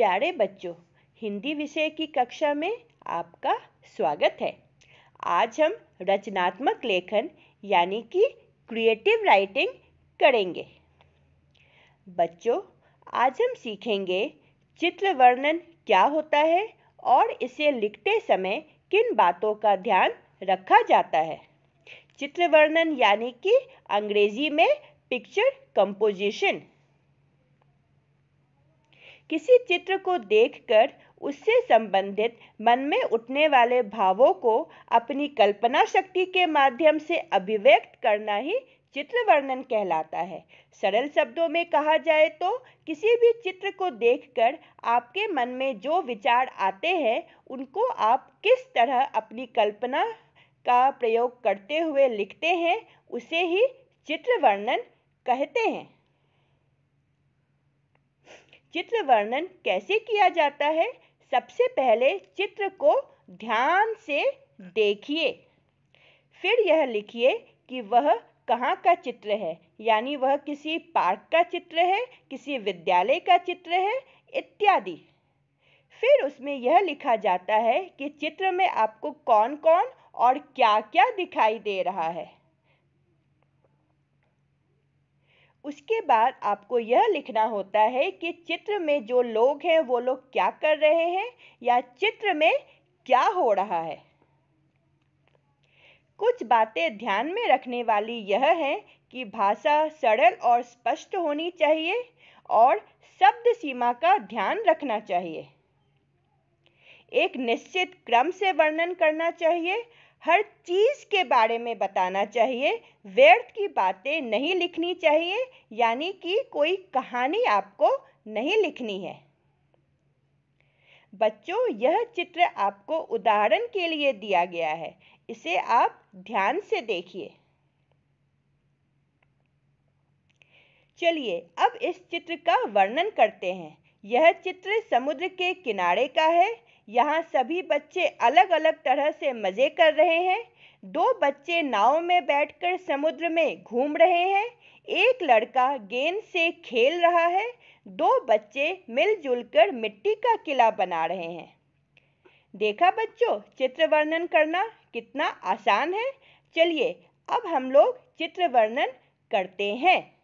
प्यारे बच्चों हिंदी विषय की कक्षा में आपका स्वागत है आज हम रचनात्मक लेखन यानी कि क्रिएटिव राइटिंग करेंगे बच्चों आज हम सीखेंगे चित्र वर्णन क्या होता है और इसे लिखते समय किन बातों का ध्यान रखा जाता है चित्र वर्णन यानी कि अंग्रेजी में पिक्चर कंपोजिशन किसी चित्र को देखकर उससे संबंधित मन में उठने वाले भावों को अपनी कल्पना शक्ति के माध्यम से अभिव्यक्त करना ही चित्र वर्णन कहलाता है सरल शब्दों में कहा जाए तो किसी भी चित्र को देखकर आपके मन में जो विचार आते हैं उनको आप किस तरह अपनी कल्पना का प्रयोग करते हुए लिखते हैं उसे ही चित्र वर्णन कहते हैं चित्र वर्णन कैसे किया जाता है सबसे पहले चित्र को ध्यान से देखिए फिर यह लिखिए कि वह कहाँ का चित्र है यानी वह किसी पार्क का चित्र है किसी विद्यालय का चित्र है इत्यादि फिर उसमें यह लिखा जाता है कि चित्र में आपको कौन कौन और क्या क्या दिखाई दे रहा है उसके बाद आपको यह लिखना होता है कि चित्र में जो लोग हैं वो लोग क्या कर रहे हैं या चित्र में क्या हो रहा है कुछ बातें ध्यान में रखने वाली यह है कि भाषा सरल और स्पष्ट होनी चाहिए और शब्द सीमा का ध्यान रखना चाहिए एक निश्चित क्रम से वर्णन करना चाहिए हर चीज़ के बारे में बताना चाहिए व्यर्थ की बातें नहीं लिखनी चाहिए यानी कि कोई कहानी आपको नहीं लिखनी है बच्चों यह चित्र आपको उदाहरण के लिए दिया गया है इसे आप ध्यान से देखिए चलिए अब इस चित्र का वर्णन करते हैं यह चित्र समुद्र के किनारे का है यहाँ सभी बच्चे अलग अलग तरह से मज़े कर रहे हैं दो बच्चे नाव में बैठकर समुद्र में घूम रहे हैं एक लड़का गेंद से खेल रहा है दो बच्चे मिलजुल कर मिट्टी का किला बना रहे हैं देखा बच्चों चित्र वर्णन करना कितना आसान है चलिए अब हम लोग चित्र वर्णन करते हैं